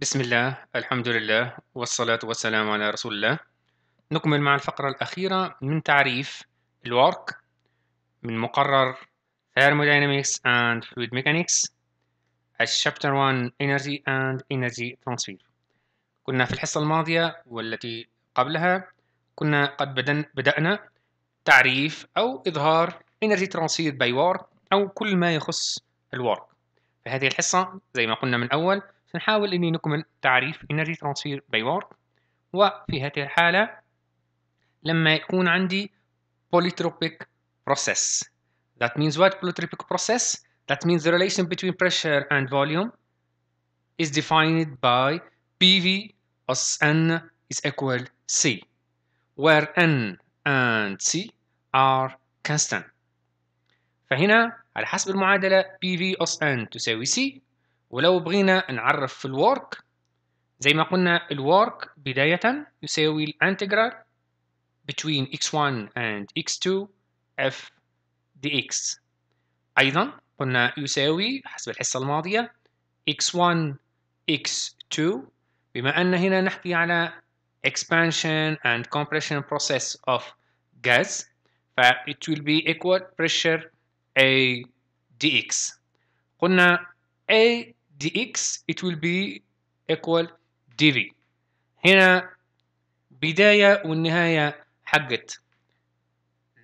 بسم الله الحمد لله والصلاة والسلام على رسول الله نكمل مع الفقرة الأخيرة من تعريف الورك من مقرر Thermodynamics and Fluid Mechanics الشابتر 1 Energy and Energy Transfer كنا في الحصة الماضية والتي قبلها كنا قد بدأنا تعريف أو إظهار Energy Transfer by Work أو كل ما يخص الورك في هذه الحصة زي ما قلنا من أول سنحاول أني نكمل تعريف Energy Transfer by Work وفي هذه الحالة لما يكون عندي polytropic process that means what polytropic process that means the relation between pressure and volume is defined by PV plus N is equal C where N and C are constant فهنا على حسب المعادلة PV plus N تساوي C ولو بغينا نعرف في الورك زي ما قلنا الورك بداية يساوي الانتجرال between x1 and x2 f dx أيضا قلنا يساوي حسب الحصة الماضية x1 x2 بما أن هنا نحكي على expansion and compression process of gas it will be equal pressure A dx قلنا A dx it will be equal dv هنا بداية والنهاية حقت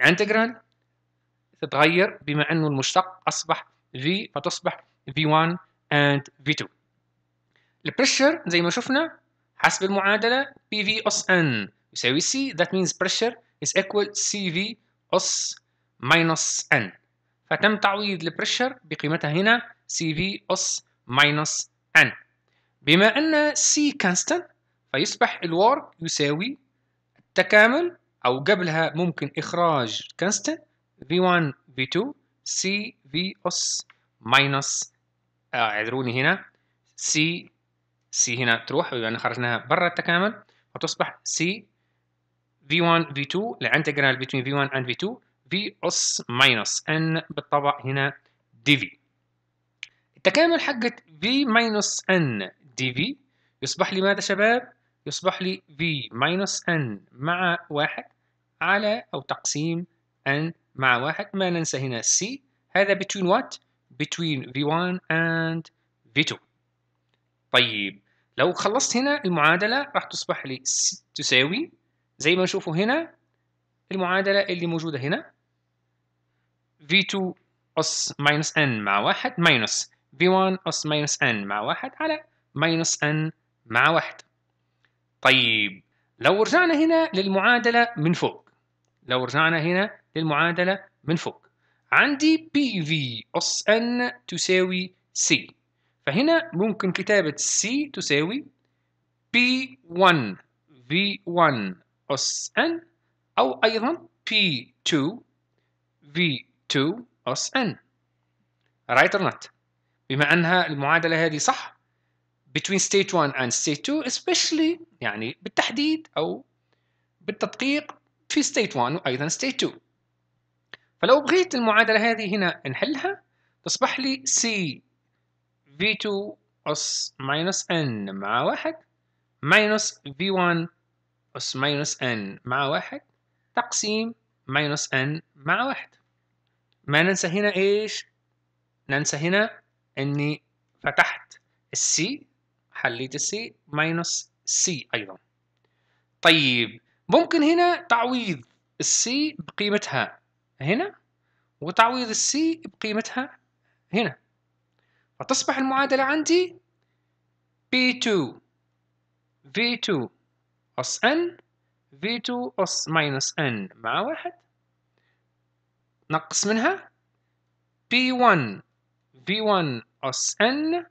الانتجرال تتغير بما أنه المشتق أصبح v فتصبح v1 and v2 البرشر زي ما شفنا حسب المعادلة PV أس N يساوي C that means pressure is equal CV أس minus N فتم تعويض البرشر بقيمتها هنا CV أس minus n بما أن c constant فيصبح الورك يساوي التكامل أو قبلها ممكن إخراج constant v1 v2 c v اس minus آه، اعذروني هنا c c هنا تروح لان خرجناها برا التكامل وتصبح c v1 v2 الانتجرال between v1 and v2 v اس minus n بالطبع هنا dv تكامل حقة v ماينس n dv يصبح لي ماذا شباب؟ يصبح لي v ماينس n مع واحد على أو تقسيم n مع واحد ما ننسى هنا c هذا between what؟ between V1 and V2 طيب لو خلصت هنا المعادلة راح تصبح لي تساوي زي ما نشوفوا هنا المعادلة اللي موجودة هنا V2 أس ماينس N مع واحد ماينس v1 أس ماينس n مع واحد على ماينس n مع واحد طيب لو رجعنا هنا للمعادلة من فوق لو رجعنا هنا للمعادلة من فوق عندي PV أس n تساوي C فهنا ممكن كتابة C تساوي P1 V1 أس n أو أيضا P2 V2 أس n right or not بما انها المعادله هذه صح between state 1 and state 2 especially يعني بالتحديد او بالتدقيق في state 1 وايضا state 2 فلو بغيت المعادله هذه هنا نحلها تصبح لي c v2 اس minus n مع واحد minus v1 اس minus n مع واحد تقسيم minus n مع واحد ما ننسى هنا ايش ننسى هنا اني فتحت السي حليت السي ماينس سي ايضا طيب ممكن هنا تعويض السي بقيمتها هنا وتعويض السي بقيمتها هنا فتصبح المعادلة عندي P2 V2 أس N V2 أس ماينس N مع واحد نقص منها P1 V1 أس إن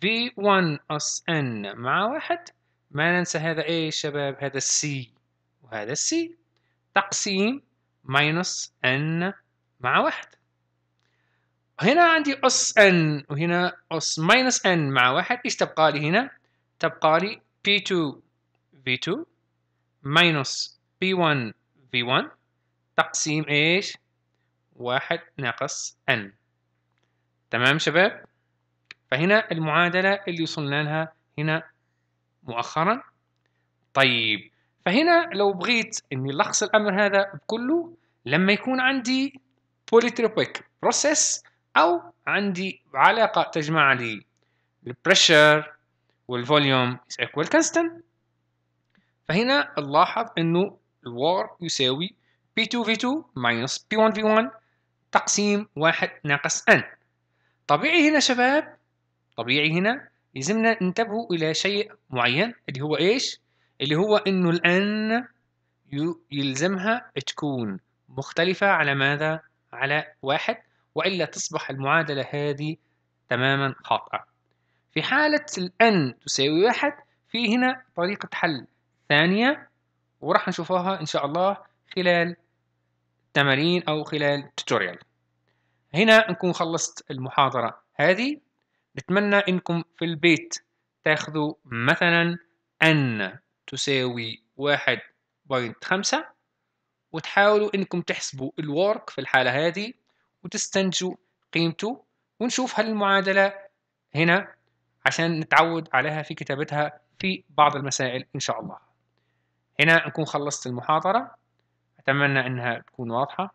في 1 أس إن مع واحد ما ننسى هذا إيه شباب هذا السي وهذا السي تقسيم ماينس إن مع واحد هنا عندي أس إن وهنا أس ماينس إن مع واحد إيش تبقى لي هنا تبقى لي P2 V2 ماينس P1 V1 تقسيم إيش واحد ناقص N تمام شباب فهنا المعادلة اللي وصلنا لها هنا مؤخرا طيب فهنا لو بغيت اني الخص الامر هذا بكله لما يكون عندي بوليتروبيك بروسيس او عندي علاقه تجمع لي البريشر والفوليوم is equal constant فهنا نلاحظ انه الوار يساوي P2V2 minus P1V1 تقسيم واحد ناقص N طبيعي هنا شباب طبيعي هنا يلزمنا ننتبه إلى شيء معين اللي هو إيش؟ اللي هو إنه الآن يلزمها تكون مختلفة على ماذا؟ على واحد وإلا تصبح المعادلة هذه تماما خاطئة في حالة الأن تساوي واحد في هنا طريقة حل ثانية وراح نشوفها إن شاء الله خلال تمارين أو خلال توتوريال هنا نكون خلصت المحاضرة هذه نتمنى انكم في البيت تاخذوا مثلا ان تساوي واحد بوينت خمسة وتحاولوا انكم تحسبوا الورك في الحالة هذه وتستنتجوا قيمته ونشوف هل المعادلة هنا عشان نتعود عليها في كتابتها في بعض المسائل إن شاء الله هنا نكون خلصت المحاضرة أتمنى أنها تكون واضحة